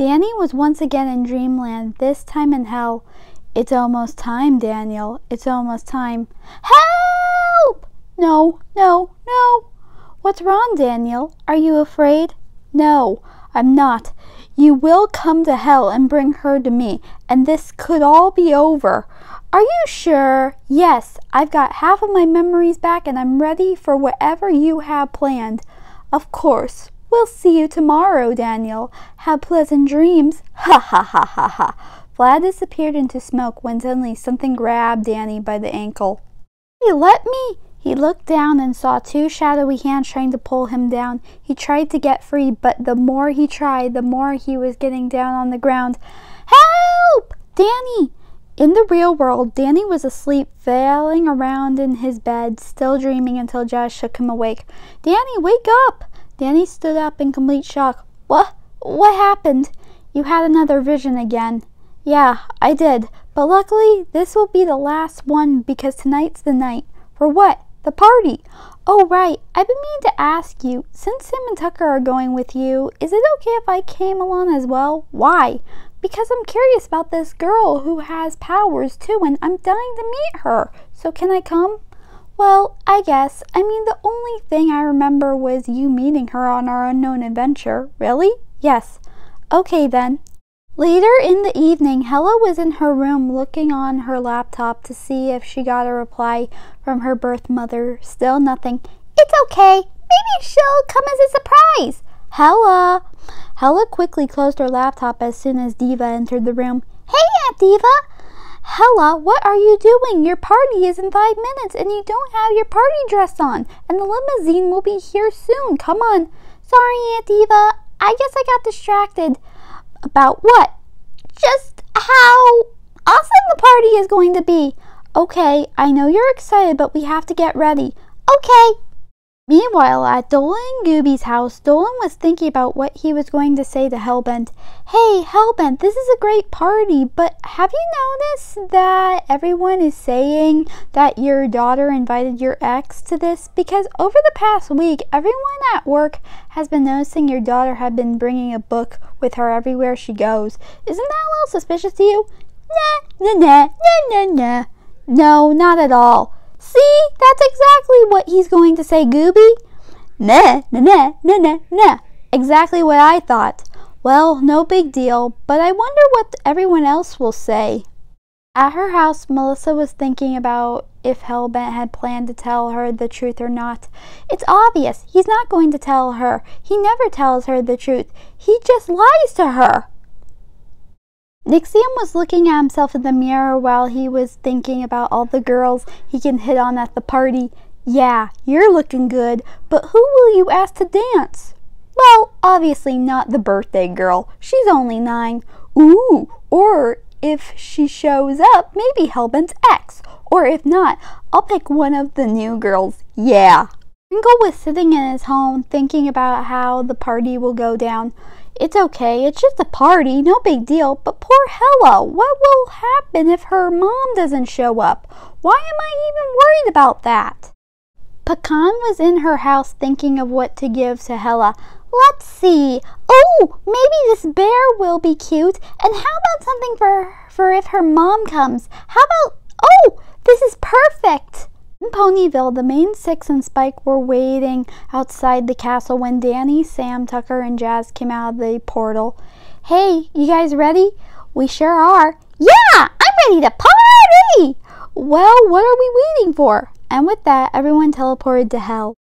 Danny was once again in dreamland, this time in hell. It's almost time, Daniel. It's almost time. Help! No, no, no. What's wrong, Daniel? Are you afraid? No, I'm not. You will come to hell and bring her to me, and this could all be over. Are you sure? Yes, I've got half of my memories back and I'm ready for whatever you have planned. Of course, We'll see you tomorrow, Daniel. Have pleasant dreams. Ha ha ha ha ha. Vlad disappeared into smoke when suddenly something grabbed Danny by the ankle. You let me? He looked down and saw two shadowy hands trying to pull him down. He tried to get free, but the more he tried, the more he was getting down on the ground. Help! Danny! In the real world, Danny was asleep, flailing around in his bed, still dreaming until Josh shook him awake. Danny, wake up! Danny stood up in complete shock. What? What happened? You had another vision again. Yeah, I did. But luckily, this will be the last one because tonight's the night. For what? The party. Oh, right. I've been meaning to ask you. Since Sam and Tucker are going with you, is it okay if I came along as well? Why? Because I'm curious about this girl who has powers too, and I'm dying to meet her. So can I come? Well, I guess. I mean, the only thing I remember was you meeting her on our unknown adventure. Really? Yes. Okay then. Later in the evening, Hella was in her room looking on her laptop to see if she got a reply from her birth mother. Still nothing. It's okay. Maybe she'll come as a surprise. Hella. Hella quickly closed her laptop as soon as Diva entered the room. Hey, Aunt Diva. Hella, what are you doing? Your party is in five minutes and you don't have your party dress on. And the limousine will be here soon. Come on. Sorry, Aunt Eva. I guess I got distracted. About what? Just how awesome the party is going to be. Okay, I know you're excited, but we have to get ready. Okay, Meanwhile, at Dolan Gooby's house, Dolan was thinking about what he was going to say to Hellbent. Hey, Hellbent, this is a great party, but have you noticed that everyone is saying that your daughter invited your ex to this? Because over the past week, everyone at work has been noticing your daughter had been bringing a book with her everywhere she goes. Isn't that a little suspicious to you? Nah, nah, nah, nah, nah, nah. No, not at all. See, that's exactly what he's going to say, Gooby. Nah, nah, nah, nah, nah, nah. Exactly what I thought. Well, no big deal, but I wonder what everyone else will say. At her house, Melissa was thinking about if Hellbent had planned to tell her the truth or not. It's obvious. He's not going to tell her. He never tells her the truth. He just lies to her. Nixium was looking at himself in the mirror while he was thinking about all the girls he can hit on at the party. Yeah, you're looking good, but who will you ask to dance? Well, obviously not the birthday girl. She's only nine. Ooh, or if she shows up, maybe Hellbent's ex. Or if not, I'll pick one of the new girls. Yeah, Pringle was sitting in his home thinking about how the party will go down. It's okay, it's just a party, no big deal, but poor Hella, what will happen if her mom doesn't show up? Why am I even worried about that? Pecan was in her house thinking of what to give to Hella. Let's see. Oh, maybe this bear will be cute. And how about something for, for if her mom comes? How about, oh, this is perfect. In Ponyville, the main six and Spike were waiting outside the castle when Danny, Sam, Tucker, and Jazz came out of the portal. Hey, you guys ready? We sure are. Yeah, I'm ready to party! Well, what are we waiting for? And with that, everyone teleported to hell.